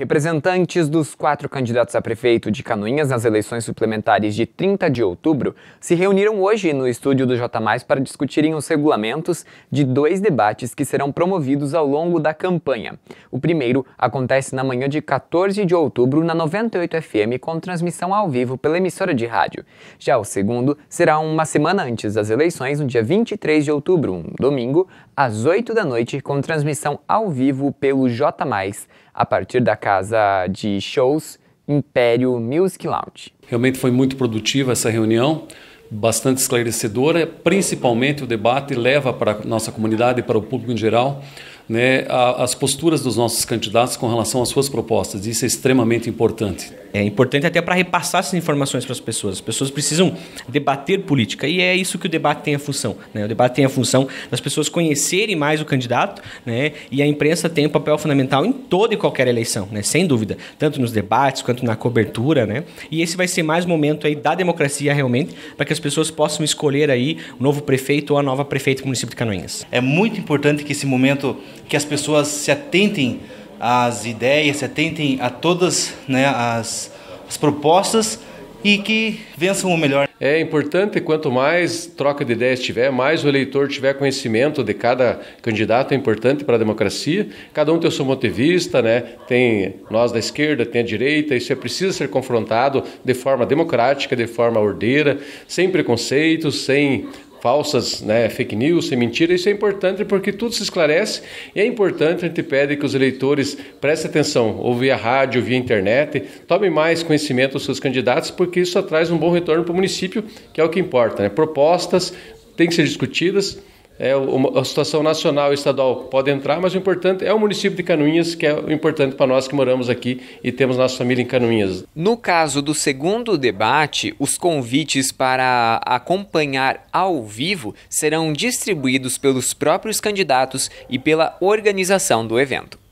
Representantes dos quatro candidatos a prefeito de Canoinhas nas eleições suplementares de 30 de outubro se reuniram hoje no estúdio do J para discutirem os regulamentos de dois debates que serão promovidos ao longo da campanha. O primeiro acontece na manhã de 14 de outubro na 98 FM com transmissão ao vivo pela emissora de rádio. Já o segundo será uma semana antes das eleições, no dia 23 de outubro, um domingo, às 8 da noite, com transmissão ao vivo pelo J a partir da casa casa de shows Império Music Lounge. Realmente foi muito produtiva essa reunião, bastante esclarecedora, principalmente o debate leva para a nossa comunidade e para o público em geral né, as posturas dos nossos candidatos com relação às suas propostas. Isso é extremamente importante. É importante até para repassar essas informações para as pessoas. As pessoas precisam debater política e é isso que o debate tem a função. Né? O debate tem a função das pessoas conhecerem mais o candidato né? e a imprensa tem um papel fundamental em toda e qualquer eleição, né? sem dúvida. Tanto nos debates quanto na cobertura. Né? E esse vai ser mais um momento aí da democracia realmente para que as pessoas possam escolher aí o novo prefeito ou a nova prefeita do município de Canoinhas. É muito importante que esse momento que as pessoas se atentem as ideias, se atentem a todas né, as, as propostas e que vençam o melhor. É importante, quanto mais troca de ideias tiver, mais o eleitor tiver conhecimento de cada candidato, é importante para a democracia. Cada um tem o seu ponto de vista, né? tem nós da esquerda, tem a direita, isso é preciso ser confrontado de forma democrática, de forma ordeira, sem preconceitos, sem falsas, né, fake news, sem mentira. Isso é importante porque tudo se esclarece e é importante, a gente pede que os eleitores prestem atenção, ou via rádio, via internet, tomem mais conhecimento dos seus candidatos, porque isso traz um bom retorno para o município, que é o que importa. Né? Propostas têm que ser discutidas é uma, a situação nacional e estadual pode entrar, mas o importante é o município de Canoinhas, que é o importante para nós que moramos aqui e temos nossa família em Canoinhas. No caso do segundo debate, os convites para acompanhar ao vivo serão distribuídos pelos próprios candidatos e pela organização do evento.